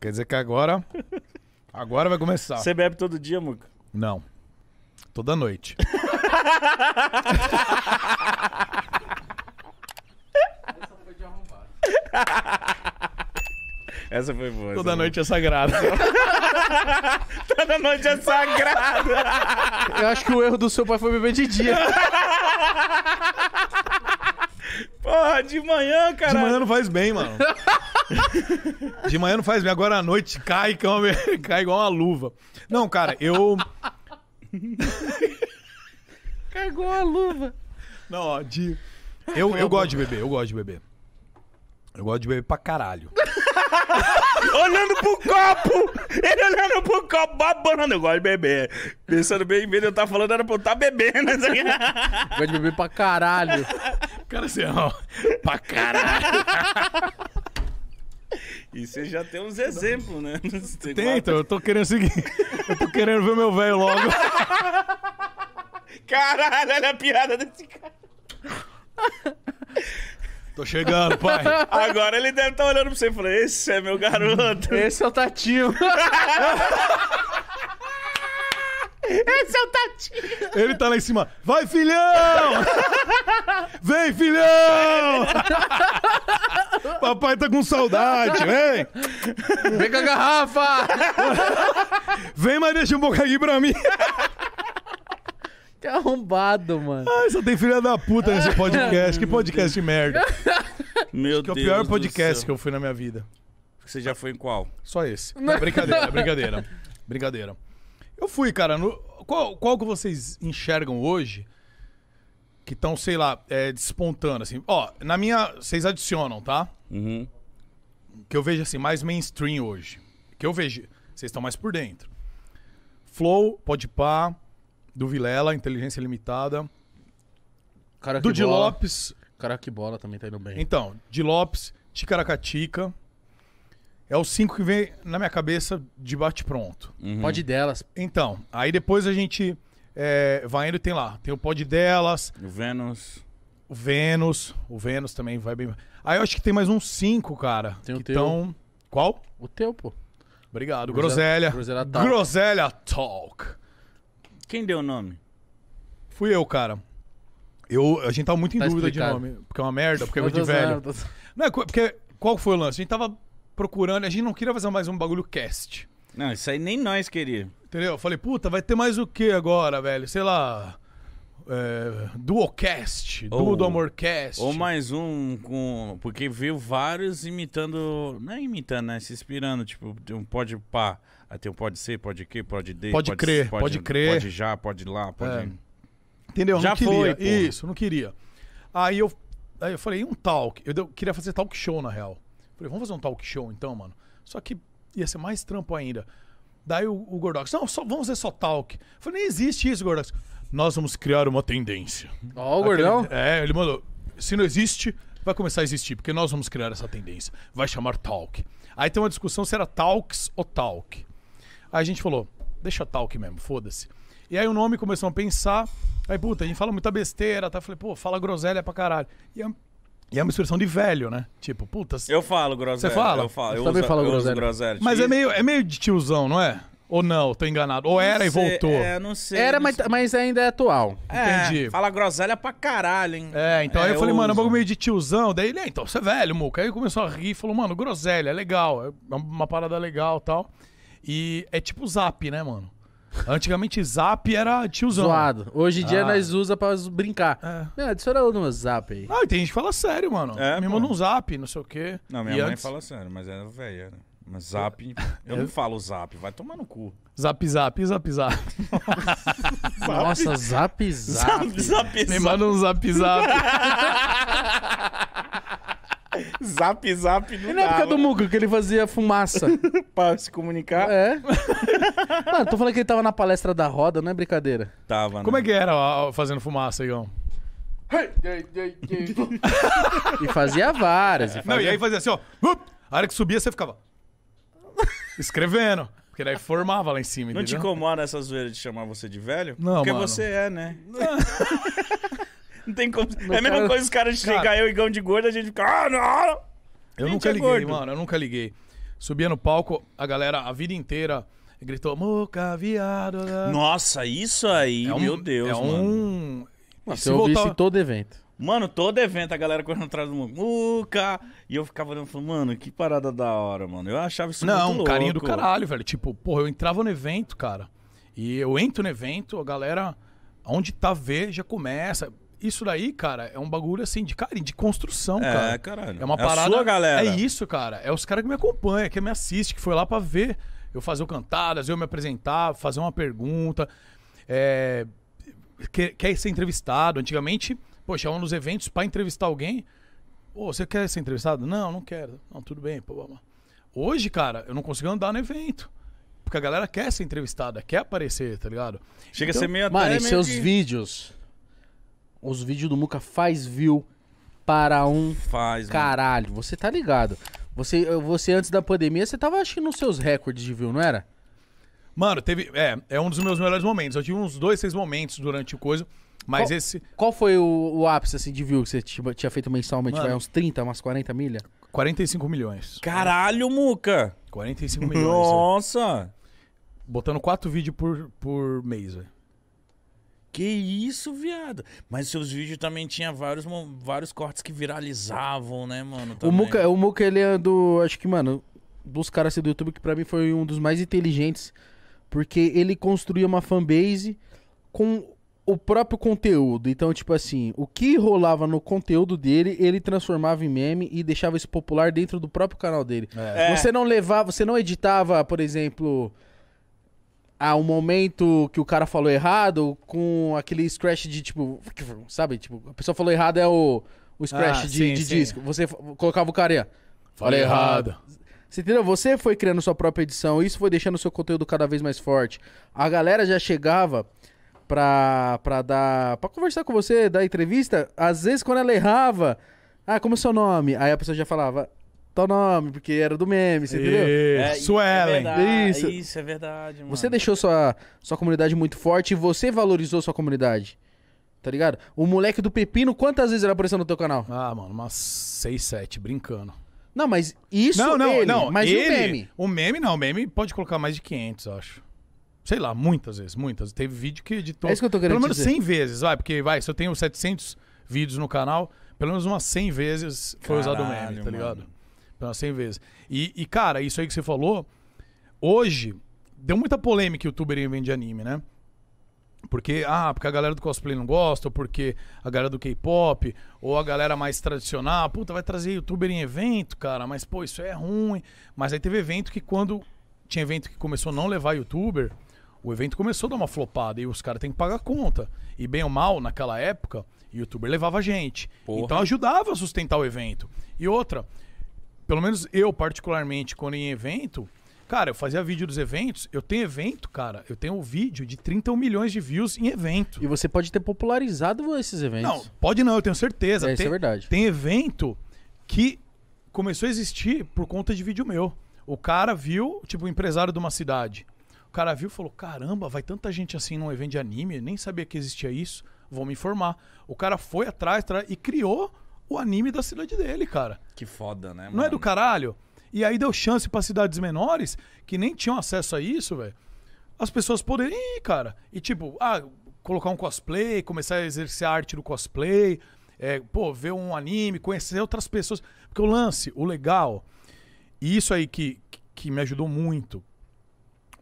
Quer dizer que agora. Agora vai começar. Você bebe todo dia, Muca? Não. Toda noite. Essa foi boa. Toda noite é sagrada. Toda noite é sagrada. Eu acho que o erro do seu pai foi beber de dia. Porra, de manhã, cara. De manhã não faz bem, mano. De manhã não faz bem, agora à noite cai, é cai igual uma luva. Não, cara, eu. cai igual uma luva. Não, ó, de. Eu, eu gosto de beber, eu gosto de beber. Eu gosto de beber pra caralho. olhando pro copo! Ele olhando pro copo, babando. Eu gosto de beber. Pensando bem, em vez de eu tava tá falando, era pra eu estar tá bebendo. Assim. gosto de beber pra caralho. Cara, assim, ó. Pra caralho. E você já tem uns exemplos, né? Tem, tem então, eu tô querendo seguir. Eu tô querendo ver meu velho logo. Caralho, olha a piada desse cara. Tô chegando, pai. Agora ele deve estar tá olhando pra você e falando: Esse é meu garoto. Esse é o Tatinho. Esse é o Tatinho. Ele tá lá em cima. Vai, filhão! Vem, filhão! Papai tá com saudade, vem! Vem com a garrafa! vem, mas deixa um pouco aqui pra mim. Que arrombado, mano. Ai, só tem filha da puta nesse podcast. que podcast de merda. Meu Acho Deus. Que é o pior podcast que eu fui na minha vida. Você já foi em qual? Só esse. Não, brincadeira, brincadeira. Brincadeira. Eu fui, cara. No... Qual, qual que vocês enxergam hoje que estão, sei lá, é, despontando, assim? Ó, na minha. Vocês adicionam, tá? Uhum. Que eu vejo assim, mais mainstream hoje. Que eu vejo. Vocês estão mais por dentro. Flow, Podpah, do Vilela, Inteligência Limitada. Cara, do Di Lopes. Caraca, bola também tá indo bem. Então, Di Lopes, Ticaracatica. É os cinco que vem na minha cabeça de bate-pronto. Uhum. Pode delas. Então, aí depois a gente é, vai indo tem lá. Tem o Pod delas. O Vênus. O Vênus, o Vênus também vai bem. Aí ah, eu acho que tem mais uns cinco, cara. Tem o teu. Tão... Qual? O teu, pô. Obrigado. Groselha. Groselha Talk. Groselha Talk. Quem deu o nome? Fui eu, cara. Eu, a gente tava tá muito em tá dúvida explicado. de nome. Porque é uma merda, porque é muito velho. Tô... Não, é porque qual foi o lance? A gente tava procurando, a gente não queria fazer mais um bagulho cast. Não, isso aí nem nós queria. Entendeu? Eu falei, puta, vai ter mais o que agora, velho? Sei lá é, Duocast, ou, do Amorcast. Ou mais um com. Porque viu vários imitando. Não é imitando, né? Se inspirando. Tipo, tem um pode pá. Tem um pode ser, pode que, pode de. Pode, pode crer, pode, pode crer. Pode já, pode lá, é. pode. É. Entendeu? Já não queria. Foi, Isso, não queria. Aí eu, aí eu falei, um talk. Eu, eu queria fazer talk show, na real. Falei, vamos fazer um talk show então, mano. Só que ia ser mais trampo ainda. Daí o, o Gordox, não, só, vamos fazer só talk. Eu falei, nem existe isso, Gordox nós vamos criar uma tendência. Ó, o gordão. É, ele mandou. Se não existe, vai começar a existir, porque nós vamos criar essa tendência. Vai chamar talk. Aí tem uma discussão se era talks ou talk. Aí a gente falou, deixa talk mesmo, foda-se. E aí o nome começou a pensar. Aí, puta, a gente fala muita besteira, tá? Falei, pô, fala groselha pra caralho. E é, e é uma expressão de velho, né? Tipo, puta. Eu falo groselha. Você fala? Eu, falo, eu, eu também uso, falo groselha. groselha. Mas é tipo, meio, é meio de tiozão, não é? Ou não, tô enganado. Ou não era sei, e voltou. É, não sei. Era, não mas, sei. mas ainda é atual. É, Entendi. Fala groselha pra caralho, hein? É, então é, aí eu, eu falei, uso. mano, é um bagulho meio de tiozão. Daí ele, é, então você é velho, Muca. Aí ele começou a rir e falou, mano, groselha, é legal. É uma parada legal e tal. E é tipo zap, né, mano? Antigamente zap era tiozão. Zoado. Hoje em dia ah. nós usa pra brincar. É. Meu, adiciona no zap aí. Ah, tem gente que fala sério, mano. É, Me pô. manda um zap, não sei o quê. Não, minha e mãe antes... fala sério, mas é velha, né? Mas zap. Eu não falo zap, vai tomar no cu. Zap, zap, zap, zap. Nossa, zap, zap. Zap, zap, Me manda um zap, zap. Zap, zap não E na época do Muga que ele fazia fumaça. pra se comunicar. É. Mano, tô falando que ele tava na palestra da roda, não é brincadeira. Tava, Como é né? que era ó, fazendo fumaça, Igão? E fazia várias. e Não, fazia- e aí fazia assim, ó. A hora que subia, você ficava. Escrevendo. Porque daí formava lá em cima, Não entendeu? te incomoda essa zoeira de chamar você de velho? Não, Porque mano. você é, né? Não tem como. é a mesma cara- coisa os caras chegar Cara- eu e Gão de gordo, a gente fica. Ah, não! Eu Gente, nunca é liguei, gordo. mano. Eu nunca liguei. Subia no palco, a galera a vida inteira gritou, moca, viado. Né? Nossa, isso aí, é meu Deus, é mano. um... E eu voltar- todo evento. Mano, todo evento a galera correndo atrás do Muca. E eu ficava olhando e falando, mano, que parada da hora, mano. Eu achava isso Não, muito louco. Não, carinho do caralho, velho. Tipo, porra, eu entrava no evento, cara. E eu entro no evento, a galera, onde tá ver, já começa. Isso daí, cara, é um bagulho assim de carinho, de construção, é, cara. É, caralho. É uma é parada. É sua galera. É isso, cara. É os caras que me acompanham, que me assistem, que foi lá para ver eu fazer o cantadas, eu me apresentar, fazer uma pergunta. É, quer, quer ser entrevistado. Antigamente poxa, é um dos eventos para entrevistar alguém. Pô, você quer ser entrevistado? Não, não quero. Não, tudo bem. Pô, Hoje, cara, eu não consigo andar no evento. Porque a galera quer ser entrevistada, quer aparecer, tá ligado? Chega então, a ser meio Mano, e seus que... vídeos? Os vídeos do Muca faz view para um faz, né? caralho. Mano. Você tá ligado? Você, você antes da pandemia, você tava achando os seus recordes de view, não era? Mano, teve. É, é um dos meus melhores momentos. Eu tive uns dois, seis momentos durante o coisa. Mas qual, esse. Qual foi o, o, ápice assim, de view que você tinha, tinha feito mensalmente? Mano, uns 30, umas 40 milha? 45 milhões. Caralho, Muca! 45 milhões. Nossa! Botando quatro vídeos por, por mês, velho. Que isso, viado. Mas seus vídeos também tinha vários, vários cortes que viralizavam, né, mano? Também. O Muca, o Muka ele é do. Acho que, mano, dos caras assim, do YouTube que pra mim foi um dos mais inteligentes. Porque ele construía uma fanbase com o próprio conteúdo. Então, tipo assim, o que rolava no conteúdo dele, ele transformava em meme e deixava isso popular dentro do próprio canal dele. É. Você não levava, você não editava, por exemplo, a um momento que o cara falou errado com aquele scratch de tipo, sabe, tipo, a pessoa falou errado é o, o scratch ah, de, sim, de sim. disco. Você colocava o cara, falei errado. errado. Você entendeu? Você foi criando sua própria edição, isso foi deixando o seu conteúdo cada vez mais forte. A galera já chegava pra, pra dar. pra conversar com você, dar entrevista, às vezes quando ela errava, ah, como é seu nome? Aí a pessoa já falava, tal nome, porque era do meme, você entendeu? É, é, Suelen. É isso. isso, é verdade, mano. Você deixou sua, sua comunidade muito forte e você valorizou sua comunidade. Tá ligado? O moleque do Pepino, quantas vezes ele apareceu no teu canal? Ah, mano, umas 6, 7, brincando. Não, mas isso não, não, ele, não, mas ele, o meme? O meme não, o meme pode colocar mais de 500, acho. Sei lá, muitas vezes, muitas. Teve vídeo que editou. É isso que eu tô querendo Pelo menos dizer. 100 vezes, vai, porque vai, se eu tenho 700 vídeos no canal, pelo menos umas 100 vezes foi Caralho, usado o meme, tá mano. ligado? Pelo menos 100 vezes. E, e, cara, isso aí que você falou, hoje, deu muita polêmica o youtuber vende anime, né? Porque, ah, porque a galera do cosplay não gosta, ou porque a galera do K-pop, ou a galera mais tradicional, puta, vai trazer youtuber em evento, cara, mas pô, isso é ruim. Mas aí teve evento que quando tinha evento que começou a não levar youtuber, o evento começou a dar uma flopada e os caras têm que pagar conta. E bem ou mal, naquela época, youtuber levava gente. Porra. Então ajudava a sustentar o evento. E outra, pelo menos eu particularmente, quando em evento, cara, eu fazia vídeo dos eventos, eu tenho evento, cara, eu tenho um vídeo de 31 milhões de views em evento. E você pode ter popularizado esses eventos. Não, pode não, eu tenho certeza. É, tem, isso é verdade. Tem evento que começou a existir por conta de vídeo meu. O cara viu, tipo, o um empresário de uma cidade. O cara viu e falou: caramba, vai tanta gente assim num evento de anime, nem sabia que existia isso, vou me informar. O cara foi atrás e criou o anime da cidade dele, cara. Que foda, né? Mano? Não é do caralho? E aí deu chance para cidades menores que nem tinham acesso a isso, velho. As pessoas poderem ir, cara. E tipo, ah, colocar um cosplay, começar a exercer a arte do cosplay, é, pô, ver um anime, conhecer outras pessoas. Porque o lance, o legal, e isso aí que, que me ajudou muito,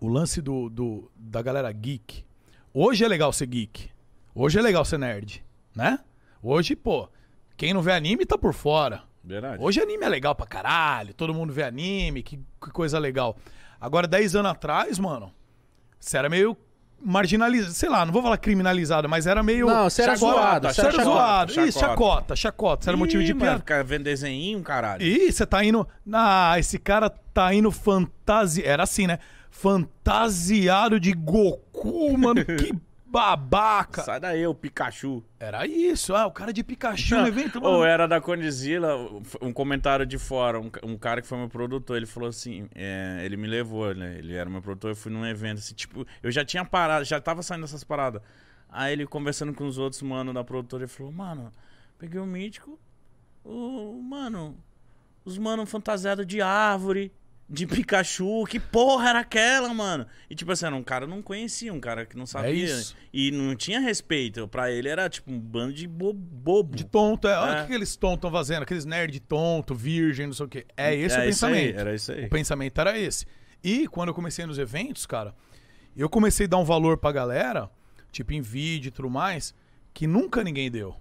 o lance do, do, da galera geek. Hoje é legal ser geek. Hoje é legal ser nerd, né? Hoje, pô, quem não vê anime tá por fora. Verdade. Hoje anime é legal pra caralho, todo mundo vê anime, que, que coisa legal. Agora, 10 anos atrás, mano, você era meio marginalizado, sei lá, não vou falar criminalizado, mas era meio. Não, você era zoado. Você era chacota, zoado. Chacota. Isso, chacota, chacota. Você era motivo de piada. Ficar vendo desenho, caralho. Ih, você tá indo. Ah, esse cara tá indo fantasia. Era assim, né? fantasiado de Goku, mano. Que babaca. Sai daí, o Pikachu. Era isso, ah, o cara de Pikachu né, no evento. Ou era da Condizila, um comentário de fora, um, um, cara que foi meu produtor, ele falou assim, é, ele me levou, né? Ele era meu produtor, eu fui num evento, assim, tipo, eu já tinha parado, já tava saindo dessas paradas. Aí ele conversando com os outros, mano, da produtora, ele falou, mano, peguei o um mítico, o, mano, os mano fantasiados de árvore, de Pikachu, que porra era aquela, mano? E tipo assim, era um cara que não conhecia, um cara que não sabia. É e não tinha respeito. Pra ele era tipo um bando de bo bobo. De tonto, é. Olha o é. que aqueles tontos estão fazendo, aqueles nerd tonto, virgem, não sei o quê. É, é esse é, o pensamento. Aí, era isso aí. O pensamento era esse. E quando eu comecei nos eventos, cara, eu comecei a dar um valor pra galera, tipo em vídeo e tudo mais, que nunca ninguém deu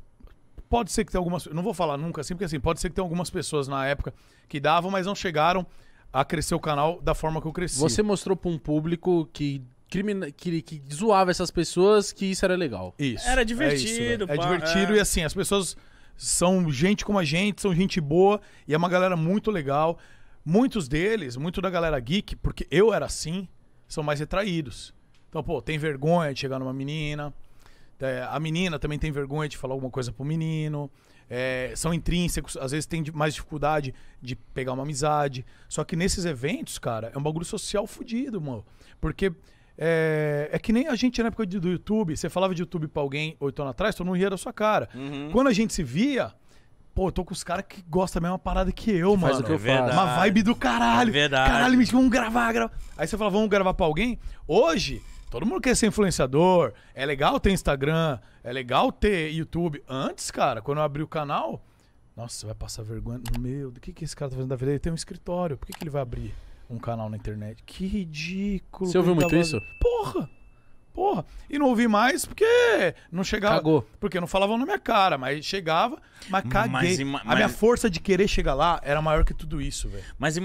pode ser que tenha algumas. Não vou falar nunca assim, porque assim, pode ser que tenha algumas pessoas na época que davam, mas não chegaram a crescer o canal da forma que eu cresci. Você mostrou para um público que Crimina... Que, que, zoava essas pessoas que isso era legal. Isso. Era divertido. É, isso, é divertido é. e assim, as pessoas são gente como a gente, são gente boa e é uma galera muito legal. Muitos deles, muito da galera geek, porque eu era assim, são mais retraídos. Então, pô, tem vergonha de chegar numa menina. É, a menina também tem vergonha de falar alguma coisa pro menino é, são intrínsecos, às vezes tem mais dificuldade de pegar uma amizade. Só que nesses eventos, cara, é um bagulho social fudido, mano. Porque é, é, que nem a gente na época do YouTube, você falava de YouTube pra alguém oito anos atrás, todo mundo ria da sua cara. Uhum. Quando a gente se via, pô, eu tô com os caras que gostam da mesma parada que eu, que mano. Faz o que é eu verdade. faço. Uma vibe do caralho. É verdade. Caralho, vamos gravar, gravar. Aí você fala, vamos gravar pra alguém. Hoje, Todo mundo quer ser influenciador. É legal ter Instagram, é legal ter YouTube. Antes, cara, quando eu abri o canal, nossa, vai passar vergonha. Meu, do que, que esse cara tá fazendo da vida? Ele tem um escritório. Por que, que ele vai abrir um canal na internet? Que ridículo. Você ouviu tá muito tava... isso? Porra! Porra. E não ouvi mais porque não chegava. Cagou. Porque não falavam na minha cara, mas chegava, mas caguei. Mas, mas... A minha força de querer chegar lá era maior que tudo isso, velho. Mas